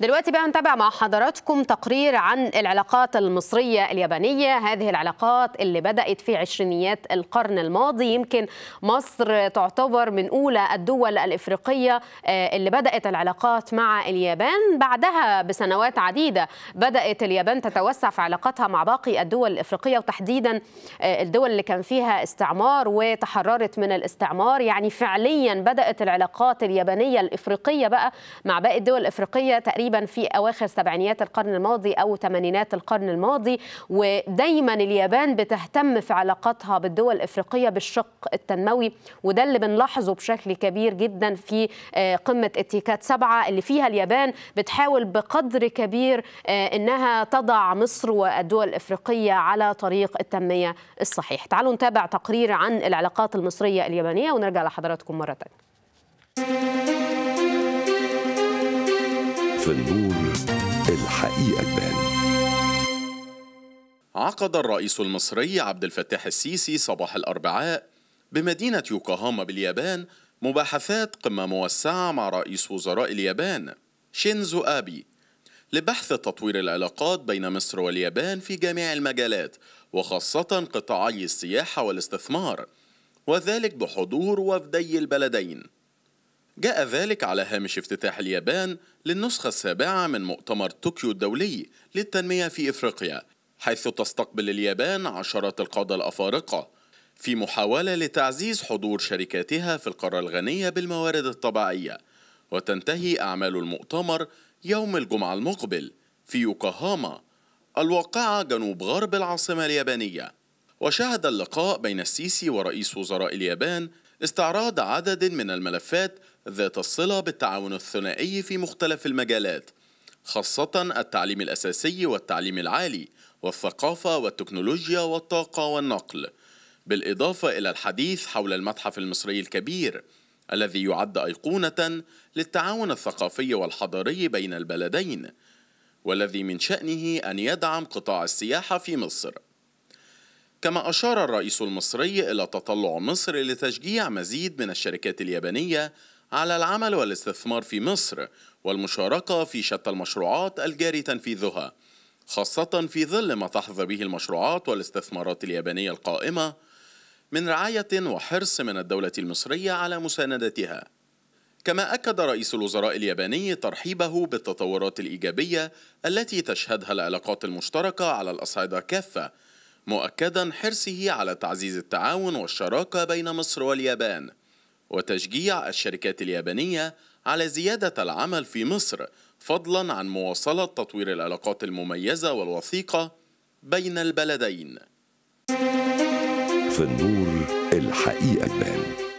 دلوقتي بقى نتابع مع حضراتكم تقرير عن العلاقات المصرية اليابانية هذه العلاقات اللي بدأت في عشرينيات القرن الماضي يمكن مصر تعتبر من أولى الدول الإفريقية آه، اللي بدأت العلاقات مع اليابان بعدها بسنوات عديدة بدأت اليابان تتوسع في علاقاتها مع باقي الدول الإفريقية وتحديدا آه، الدول اللي كان فيها استعمار وتحررت من الاستعمار يعني فعليا بدأت العلاقات اليابانية الإفريقية بقى مع باقي الدول الإفريقية تقريبا تقريبا في أواخر سبعينيات القرن الماضي أو ثمانينات القرن الماضي ودايما اليابان بتهتم في علاقاتها بالدول الإفريقية بالشق التنموي وده اللي بنلاحظه بشكل كبير جدا في آه، قمة اتيكات سبعة اللي فيها اليابان بتحاول بقدر كبير آه، إنها تضع مصر والدول الإفريقية على طريق التنمية الصحيح تعالوا نتابع تقرير عن العلاقات المصرية اليابانية ونرجع لحضراتكم مرة تانية في النور الحقيقة تبان عقد الرئيس المصري عبد الفتاح السيسي صباح الأربعاء بمدينة يوكوهاما باليابان مباحثات قمة موسعة مع رئيس وزراء اليابان شينزو آبي لبحث تطوير العلاقات بين مصر واليابان في جميع المجالات وخاصة قطاعي السياحة والاستثمار وذلك بحضور وفدي البلدين جاء ذلك على هامش افتتاح اليابان للنسخة السابعة من مؤتمر طوكيو الدولي للتنمية في إفريقيا حيث تستقبل اليابان عشرات القادة الأفارقة في محاولة لتعزيز حضور شركاتها في القارة الغنية بالموارد الطبيعية وتنتهي أعمال المؤتمر يوم الجمعة المقبل في يوكوهاما الواقعة جنوب غرب العاصمة اليابانية وشهد اللقاء بين السيسي ورئيس وزراء اليابان استعراض عدد من الملفات ذات الصلة بالتعاون الثنائي في مختلف المجالات خاصة التعليم الأساسي والتعليم العالي والثقافة والتكنولوجيا والطاقة والنقل بالإضافة إلى الحديث حول المتحف المصري الكبير الذي يعد أيقونة للتعاون الثقافي والحضاري بين البلدين والذي من شأنه أن يدعم قطاع السياحة في مصر كما أشار الرئيس المصري إلى تطلع مصر لتشجيع مزيد من الشركات اليابانية على العمل والاستثمار في مصر والمشاركة في شتى المشروعات الجاري تنفيذها خاصة في ظل ما تحظى به المشروعات والاستثمارات اليابانية القائمة من رعاية وحرص من الدولة المصرية على مساندتها كما أكد رئيس الوزراء الياباني ترحيبه بالتطورات الإيجابية التي تشهدها العلاقات المشتركة على الأصعدة كافة مؤكدا حرصه على تعزيز التعاون والشراكة بين مصر واليابان وتشجيع الشركات اليابانية على زيادة العمل في مصر فضلا عن مواصلة تطوير العلاقات المميزة والوثيقة بين البلدين في النور الحقيقة البان.